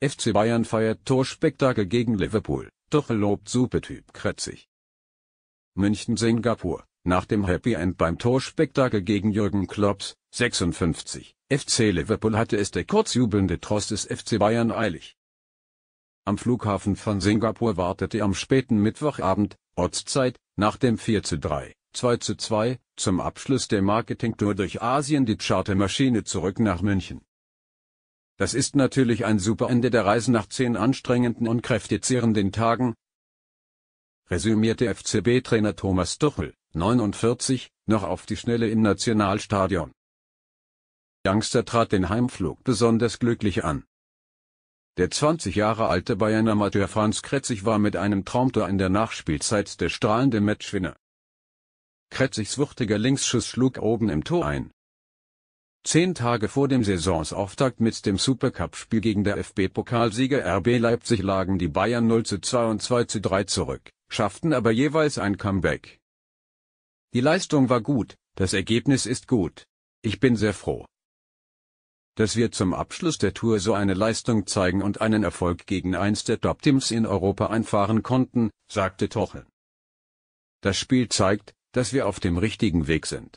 FC Bayern feiert Torspektakel gegen Liverpool, doch lobt Supertyp Kretzig. München Singapur, nach dem Happy End beim Torspektakel gegen Jürgen Klopps, 56, FC Liverpool hatte es der kurzjubelnde Trost des FC Bayern eilig. Am Flughafen von Singapur wartete am späten Mittwochabend, Ortszeit, nach dem 4 zu 3, 2 zu 2, zum Abschluss der Marketingtour durch Asien die Chartermaschine zurück nach München. Das ist natürlich ein super Ende der Reise nach zehn anstrengenden und kräftezehrenden Tagen, resümierte FCB-Trainer Thomas Tuchel, 49, noch auf die Schnelle im Nationalstadion. Youngster trat den Heimflug besonders glücklich an. Der 20 Jahre alte Bayern-Amateur Franz Kretzig war mit einem Traumtor in der Nachspielzeit der strahlende Matchwinner. Kretzigs wuchtiger Linksschuss schlug oben im Tor ein, Zehn Tage vor dem Saisonsauftakt mit dem Supercup-Spiel gegen der FB-Pokalsieger RB Leipzig lagen die Bayern 0 zu 2 und 2 zu 3 zurück, schafften aber jeweils ein Comeback. Die Leistung war gut, das Ergebnis ist gut. Ich bin sehr froh, dass wir zum Abschluss der Tour so eine Leistung zeigen und einen Erfolg gegen eins der Top-Teams in Europa einfahren konnten, sagte Tochel. Das Spiel zeigt, dass wir auf dem richtigen Weg sind.